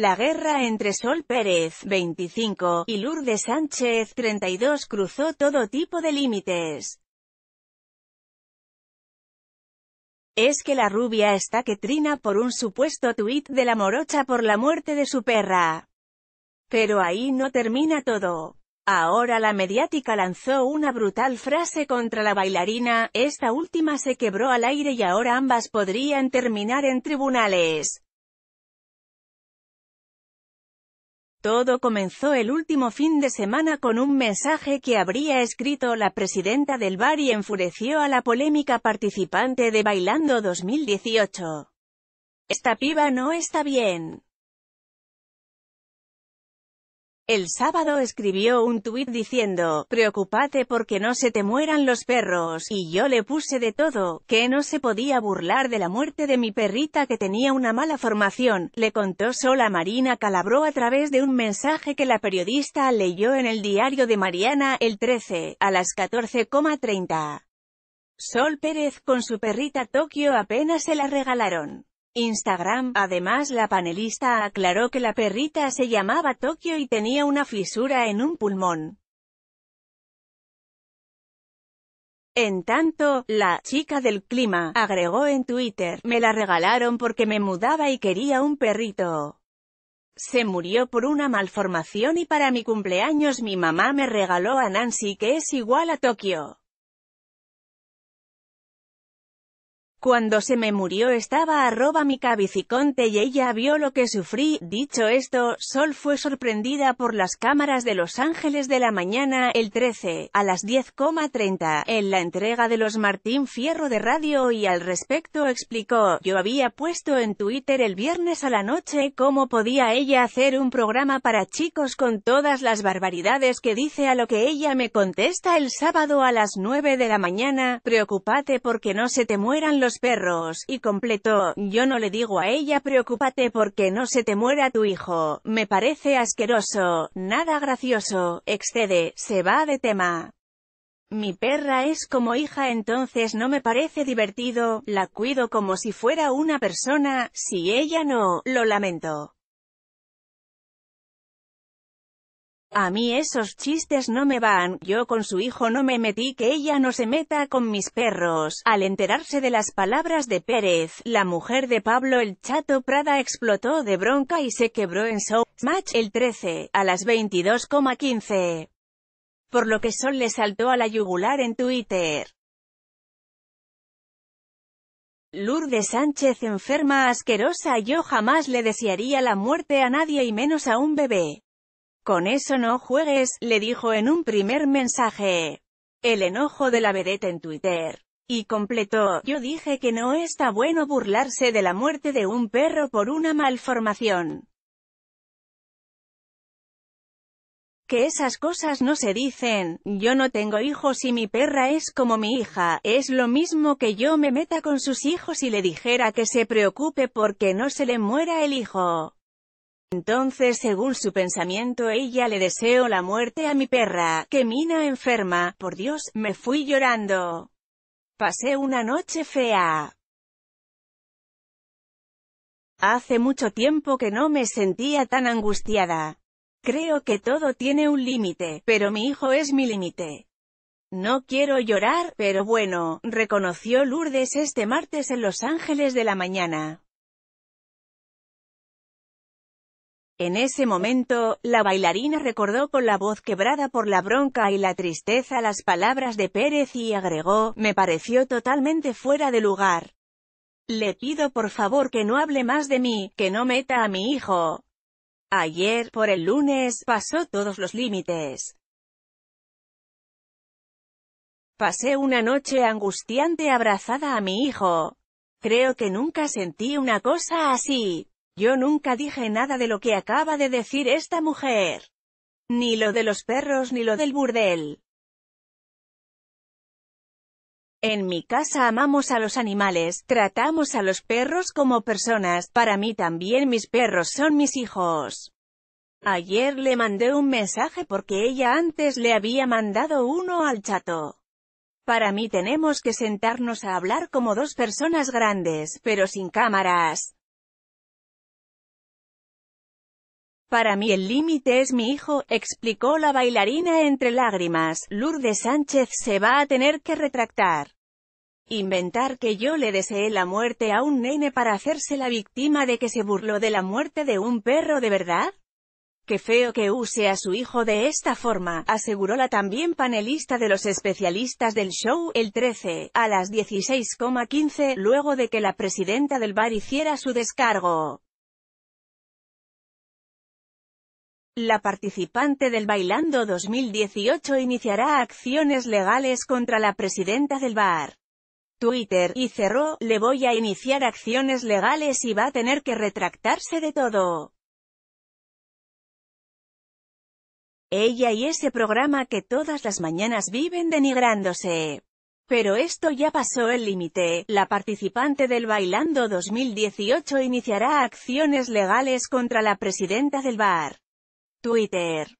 la guerra entre Sol Pérez, 25, y Lourdes Sánchez, 32 cruzó todo tipo de límites. Es que la rubia está que trina por un supuesto tuit de la morocha por la muerte de su perra. Pero ahí no termina todo. Ahora la mediática lanzó una brutal frase contra la bailarina, esta última se quebró al aire y ahora ambas podrían terminar en tribunales. Todo comenzó el último fin de semana con un mensaje que habría escrito la presidenta del bar y enfureció a la polémica participante de Bailando 2018. Esta piba no está bien. El sábado escribió un tuit diciendo, «Preocúpate porque no se te mueran los perros», y yo le puse de todo, que no se podía burlar de la muerte de mi perrita que tenía una mala formación, le contó sola Marina Calabró a través de un mensaje que la periodista leyó en el diario de Mariana, el 13, a las 14,30. Sol Pérez con su perrita Tokio apenas se la regalaron. Instagram. Además la panelista aclaró que la perrita se llamaba Tokio y tenía una fisura en un pulmón. En tanto, la chica del clima agregó en Twitter, me la regalaron porque me mudaba y quería un perrito. Se murió por una malformación y para mi cumpleaños mi mamá me regaló a Nancy que es igual a Tokio. Cuando se me murió estaba arroba mi cabiciconte y ella vio lo que sufrí. Dicho esto, Sol fue sorprendida por las cámaras de Los Ángeles de la mañana, el 13, a las 10,30, en la entrega de los Martín Fierro de Radio y al respecto explicó, yo había puesto en Twitter el viernes a la noche cómo podía ella hacer un programa para chicos con todas las barbaridades que dice a lo que ella me contesta el sábado a las 9 de la mañana, preocupate porque no se te mueran los perros, y completó, yo no le digo a ella preocúpate porque no se te muera tu hijo, me parece asqueroso, nada gracioso, excede, se va de tema. Mi perra es como hija entonces no me parece divertido, la cuido como si fuera una persona, si ella no, lo lamento. A mí esos chistes no me van, yo con su hijo no me metí que ella no se meta con mis perros. Al enterarse de las palabras de Pérez, la mujer de Pablo el Chato Prada explotó de bronca y se quebró en Show Match el 13, a las 22,15. Por lo que Sol le saltó a la yugular en Twitter. Lourdes Sánchez enferma asquerosa yo jamás le desearía la muerte a nadie y menos a un bebé. Con eso no juegues, le dijo en un primer mensaje. El enojo de la vedette en Twitter. Y completó, yo dije que no está bueno burlarse de la muerte de un perro por una malformación. que esas cosas no se dicen, yo no tengo hijos y mi perra es como mi hija, es lo mismo que yo me meta con sus hijos y le dijera que se preocupe porque no se le muera el hijo. Entonces según su pensamiento ella le deseo la muerte a mi perra, que mina enferma, por Dios, me fui llorando. Pasé una noche fea. Hace mucho tiempo que no me sentía tan angustiada. Creo que todo tiene un límite, pero mi hijo es mi límite. No quiero llorar, pero bueno, reconoció Lourdes este martes en Los Ángeles de la mañana. En ese momento, la bailarina recordó con la voz quebrada por la bronca y la tristeza las palabras de Pérez y agregó, me pareció totalmente fuera de lugar. Le pido por favor que no hable más de mí, que no meta a mi hijo. Ayer, por el lunes, pasó todos los límites. Pasé una noche angustiante abrazada a mi hijo. Creo que nunca sentí una cosa así. Yo nunca dije nada de lo que acaba de decir esta mujer. Ni lo de los perros ni lo del burdel. En mi casa amamos a los animales, tratamos a los perros como personas, para mí también mis perros son mis hijos. Ayer le mandé un mensaje porque ella antes le había mandado uno al chato. Para mí tenemos que sentarnos a hablar como dos personas grandes, pero sin cámaras. Para mí el límite es mi hijo, explicó la bailarina entre lágrimas. Lourdes Sánchez se va a tener que retractar. Inventar que yo le deseé la muerte a un nene para hacerse la víctima de que se burló de la muerte de un perro de verdad. Qué feo que use a su hijo de esta forma, aseguró la también panelista de los especialistas del show, el 13, a las 16,15, luego de que la presidenta del bar hiciera su descargo. La participante del Bailando 2018 iniciará acciones legales contra la presidenta del bar. Twitter, y cerró, le voy a iniciar acciones legales y va a tener que retractarse de todo. Ella y ese programa que todas las mañanas viven denigrándose. Pero esto ya pasó el límite, la participante del Bailando 2018 iniciará acciones legales contra la presidenta del bar. Twitter